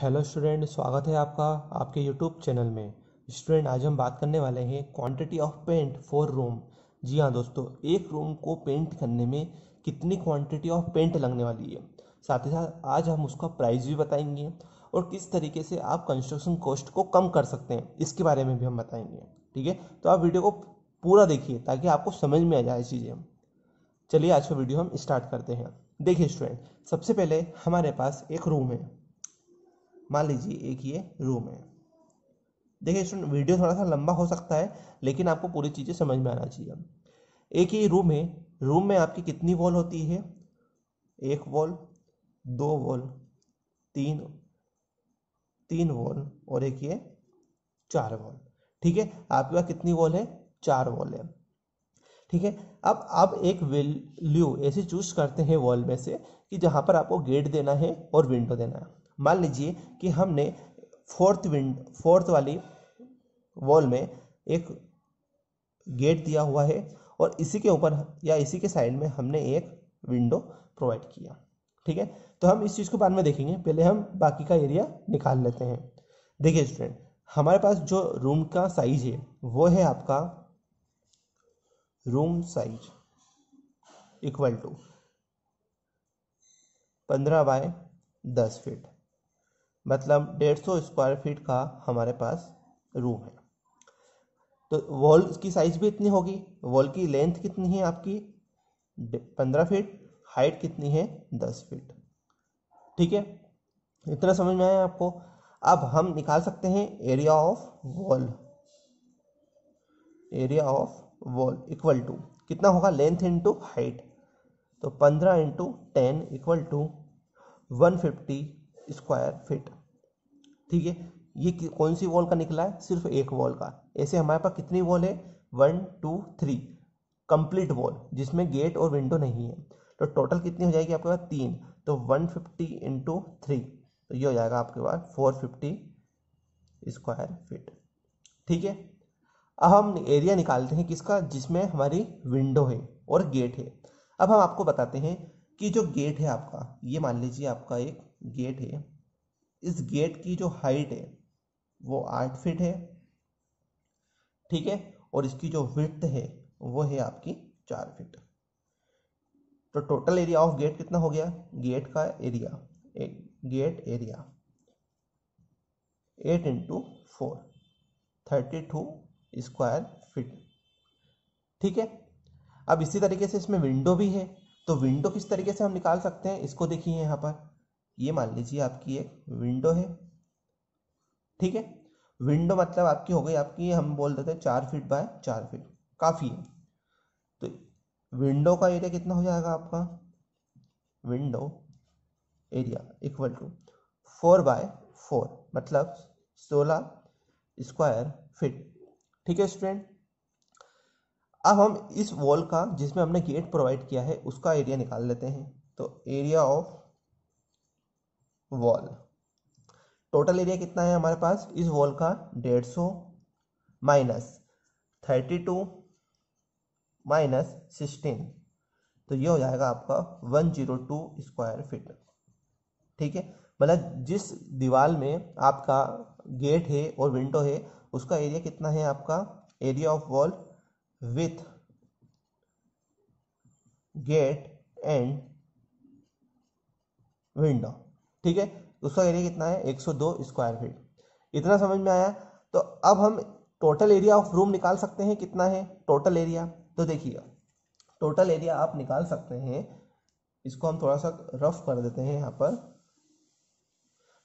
Hello student स्वागत है आपका आपके यूट्यूब चैनल में स्टूडेंट आज हम बात करने वाले हैं quantity of paint for room जी हाँ दोस्तों एक रूम को पेंट करने में कितनी क्वांटिटी ऑफ पेंट लगने वाली है साथ ही साथ आज हम उसका प्राइस भी बताएंगे और किस तरीके से आप कंस्ट्रक्शन कॉस्ट को कम कर सकते हैं इसके बारे में भी हम बताएंगे ठीक है तो आप वीडियो को पूरा देखिए ताकि आपको समझ में आ जाए चीज़ें चलिए आज का वीडियो हम स्टार्ट करते हैं देखिए स्टूडेंट सबसे पहले हमारे पास एक रूम है मान लीजिए एक ये रूम है देखिए स्टूडेंट वीडियो थोड़ा सा लंबा हो सकता है लेकिन आपको पूरी चीज़ें समझ में आना चाहिए एक ये रूम है रूम में आपकी कितनी वॉल होती है एक वॉल दो वॉल तीन तीन वॉल और एक ये चार वॉल ठीक है आपके पास कितनी वॉल है चार वॉल है ठीक है अब आप एक वैल्यू ऐसे चूज करते हैं वॉल में से कि जहाँ पर आपको गेट देना है और विंडो देना है मान लीजिए कि हमने फोर्थ विंड फोर्थ वाली वॉल में एक गेट दिया हुआ है और इसी के ऊपर या इसी के साइड में हमने एक विंडो प्रोवाइड किया ठीक है तो हम इस चीज़ को बाद में देखेंगे पहले हम बाकी का एरिया निकाल लेते हैं देखिए स्टूडेंट हमारे पास जो रूम का साइज है वो है आपका रूम साइज इक्वल टू पंद्रह बाय दस फीट मतलब डेढ़ सौ स्क्वायर फीट का हमारे पास रूम है तो वॉल की साइज़ भी इतनी होगी वॉल की लेंथ कितनी है आपकी पंद्रह फीट हाइट कितनी है दस फीट ठीक है इतना समझ में आया आपको अब हम निकाल सकते हैं area of wall area of wall equal to कितना होगा लेंथ इंटू हाइट तो पंद्रह इंटू ten equal to one fifty square feet ठीक है ये कौन सी वॉल का निकला है सिर्फ एक वॉल का ऐसे हमारे पास कितनी वॉल है one two three complete wall जिसमें गेट और विंडो नहीं है तो टोटल कितनी हो जाएगी आपके पास तीन तो वन फिफ्टी इंटू थ्री तो ये हो जाएगा आपके पास फोर फिफ्टी स्क्वायर फिट ठीक है अब हम एरिया निकालते हैं किसका जिसमें हमारी विंडो है और गेट है अब हम आपको बताते हैं कि जो गेट है आपका ये मान लीजिए आपका एक गेट है इस गेट की जो हाइट है वो आठ फिट है ठीक है और इसकी जो विथ है वो है आपकी चार फिट तो टोटल एरिया ऑफ गेट कितना हो गया गेट का एरिया एक gate area eight into four thirty two square feet ठीक है अब इसी तरीके से इसमें विंडो भी है तो विंडो किस तरीके से हम निकाल सकते हैं इसको देखिए यहाँ पर ये मान लीजिए आपकी एक विंडो है ठीक है विंडो मतलब आपकी हो गई आपकी हम बोल देते हैं चार फीट बाय चार फीट काफ़ी है तो विंडो का एरिया कितना हो जाएगा आपका window area equal to four by four मतलब सोलह स्क्वायर फीट ठीक है स्टूडेंट अब हम इस वॉल का जिसमें हमने गेट प्रोवाइड किया है उसका एरिया निकाल लेते हैं तो area of wall total area कितना है हमारे पास इस वॉल का डेढ़ सौ minus thirty two minus sixteen तो ये हो जाएगा आपका one zero two square feet ठीक है मतलब जिस दीवार में आपका गेट है और विंडो है उसका एरिया कितना है आपका area of wall with gate and window ठीक है उसका एरिया कितना है 102 स्क्वायर फीट इतना समझ में आया तो अब हम टोटल एरिया ऑफ रूम निकाल सकते हैं कितना है टोटल एरिया तो देखिएगा टोटल एरिया आप निकाल सकते हैं इसको हम थोड़ा सा रफ कर देते हैं यहाँ पर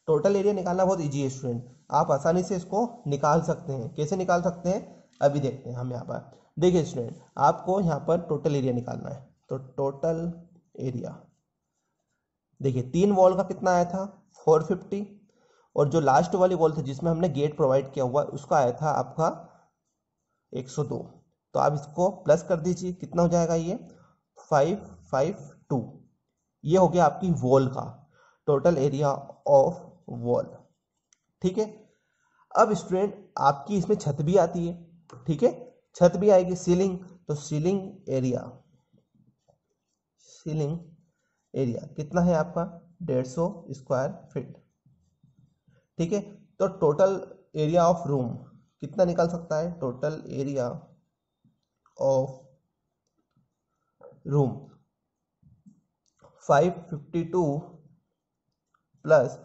टोटल एरिया निकालना बहुत इजी है स्टूडेंट आप आसानी से इसको निकाल सकते हैं कैसे निकाल सकते हैं अभी देखते हैं हम यहाँ पर देखिए स्टूडेंट आपको यहाँ पर टोटल एरिया निकालना है तो टोटल एरिया देखिए तीन वॉल का कितना आया था फोर फिफ्टी और जो लास्ट वाली वॉल थी जिसमें हमने गेट प्रोवाइड किया हुआ उसका आया था आपका एक सौ दो तो आप इसको प्लस कर दीजिए कितना हो जाएगा ये फाइव फाइव टू ये हो गया आपकी वॉल का टोटल एरिया ऑफ वॉल ठीक है अब स्टूडेंट आपकी इसमें छत भी आती है ठीक है छत भी आएगी सीलिंग तो सीलिंग एरिया सीलिंग एरिया कितना है आपका डेढ़ सौ स्क्वायर फीट ठीक है तो टोटल एरिया ऑफ रूम कितना निकाल सकता है total area of room 552 plus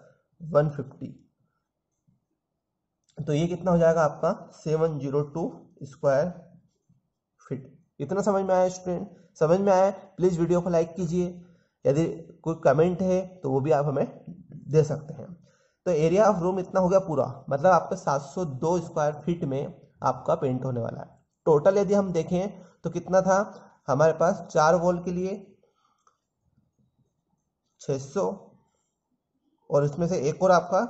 150 तो ये कितना हो जाएगा आपका 702 स्क्वायर फीट इतना समझ में आया स्टूडेंट समझ में आया प्लीज वीडियो को लाइक कीजिए यदि कोई कमेंट है तो वो भी आप हमें दे सकते हैं तो एरिया ऑफ रूम इतना हो गया पूरा मतलब आपका 702 स्क्वायर फीट में आपका पेंट होने वाला है टोटल यदि हम देखें तो कितना था हमारे पास चार वॉल के लिए 600 और इसमें से एक और आपका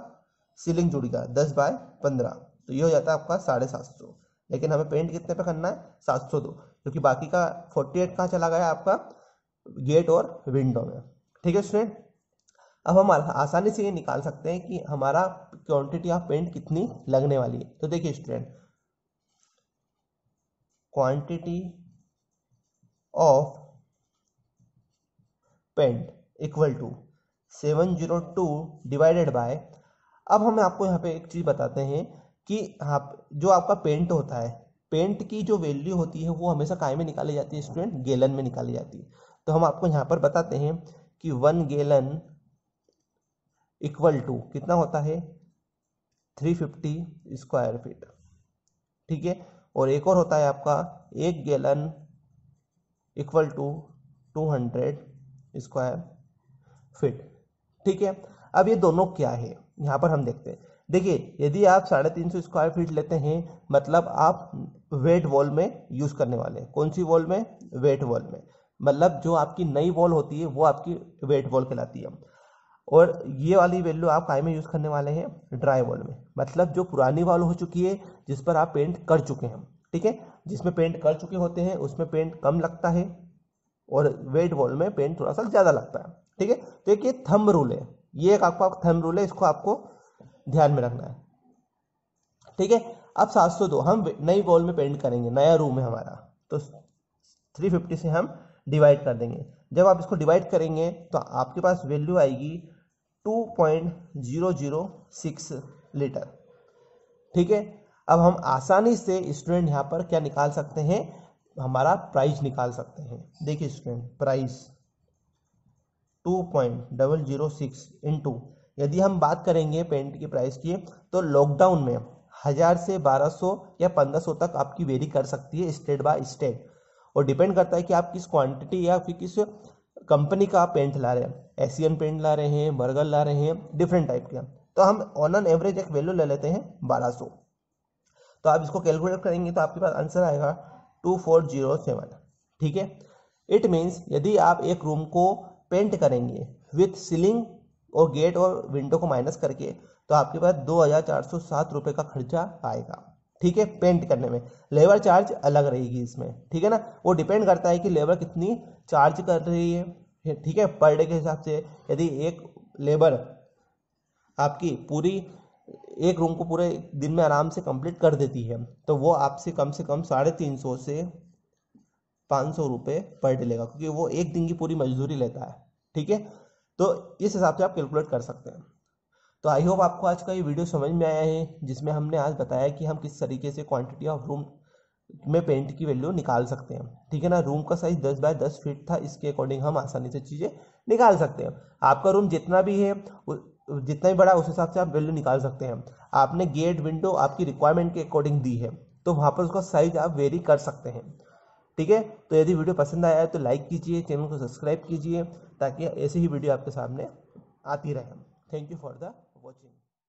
सीलिंग जुड़ गया दस बाय पंद्रह तो ये हो जाता है आपका साढ़े सात सौ लेकिन हमें पेंट कितने पे करना है सात सौ दो क्योंकि बाकी का फोर्टी एट कहाँ चला गया आपका गेट और विंडो में ठीक है स्टूडेंट अब हम आसानी से ये निकाल सकते हैं कि हमारा क्वांटिटी ऑफ पेंट कितनी लगने वाली है तो देखिए student quantity of paint equal to seven zero two divided by अब हम आपको यहाँ पे एक चीज़ बताते हैं कि आप जो आपका पेंट होता है पेंट की जो वैल्यू होती है वो हमेशा काय में निकाली जाती है स्टूडेंट गैलन में निकाली जाती है तो हम आपको यहाँ पर बताते हैं कि वन गेलन इक्वल टू कितना होता है थ्री फिफ्टी स्क्वायर फीट ठीक है और एक और होता है आपका एक gallon equal to two hundred square feet ठीक है अब ये दोनों क्या है यहाँ पर हम देखते हैं देखिए यदि आप साढ़े तीन सौ स्क्वायर फीट लेते हैं मतलब आप वेट वॉल में यूज करने वाले हैं कौन सी वॉल में वेट वॉल में मतलब जो आपकी नई वॉल होती है वो आपकी वेट वॉल कहलाती है और ये वाली वैल्यू आप काय में यूज़ करने वाले हैं ड्राई वॉल में मतलब जो पुरानी वॉल हो चुकी है जिस पर आप पेंट कर चुके हैं ठीक है जिसमें पेंट कर चुके होते हैं उसमें पेंट कम लगता है और वेट वॉल में पेंट थोड़ा सा ज़्यादा लगता है ठीक है तो एक ये थम रूल है ये एक आपका थम रूल है इसको आपको ध्यान में रखना है ठीक है अब सात हम नई वॉल में पेंट करेंगे नया रूम है हमारा तो थ्री से हम डिवाइड कर देंगे जब आप इसको डिवाइड करेंगे तो आपके पास वैल्यू आएगी 2.006 लीटर ठीक है अब हम आसानी से स्टूडेंट यहाँ पर क्या निकाल सकते हैं हमारा प्राइस निकाल सकते हैं देखिए स्टूडेंट प्राइस 2.006 इनटू यदि हम बात करेंगे पेंट की प्राइस की तो लॉकडाउन में हज़ार से 1200 या 1500 तक आपकी वेरी कर सकती है स्टेट बाय स्टेट और डिपेंड करता है कि आप किस क्वांटिटी या फिर किस कंपनी का पेंट ला रहे हैं एशियन पेंट ला रहे हैं बर्गर ला रहे हैं डिफरेंट टाइप के तो हम ऑन एन एवरेज एक वैल्यू ले लेते हैं बारह सौ तो आप इसको कैलकुलेट करेंगे तो आपके पास आंसर आएगा टू फोर जीरो सेवन ठीक है इट मीन्स यदि आप एक रूम को पेंट करेंगे विथ सीलिंग और गेट और विंडो को माइनस करके तो आपके पास दो हज़ार चार सौ सात रुपये का खर्चा आएगा ठीक है पेंट करने में लेबर चार्ज अलग रहेगी इसमें ठीक है ना वो डिपेंड करता है कि लेबर कितनी चार्ज कर रही है ठीक है पर डे के हिसाब से यदि एक लेबर आपकी पूरी एक रूम को पूरे दिन में आराम से कंप्लीट कर देती है तो वो आपसे कम से कम साढ़े तीन सौ से पाँच सौ रुपये पर डे लेगा क्योंकि वो एक दिन की पूरी मजदूरी लेता है ठीक है तो इस हिसाब से आप कैलकुलेट कर सकते हैं तो आई होप आपको आज का ये वीडियो समझ में आया है जिसमें हमने आज बताया कि हम किस तरीके से क्वांटिटी ऑफ रूम में पेंट की वैल्यू निकाल सकते हैं ठीक है ना रूम का साइज दस बाय दस फीट था इसके अकॉर्डिंग हम आसानी से चीज़ें निकाल सकते हैं आपका रूम जितना भी है जितना भी बड़ा उस हिसाब से आप वैल्यू निकाल सकते हैं आपने गेट विंडो आपकी रिक्वायरमेंट के अकॉर्डिंग दी है तो वहाँ पर उसका साइज आप वेरी कर सकते हैं ठीक है तो यदि वीडियो पसंद आया है तो लाइक कीजिए चैनल को सब्सक्राइब कीजिए ताकि ऐसे ही वीडियो आपके सामने आती रहे thank you for the watching.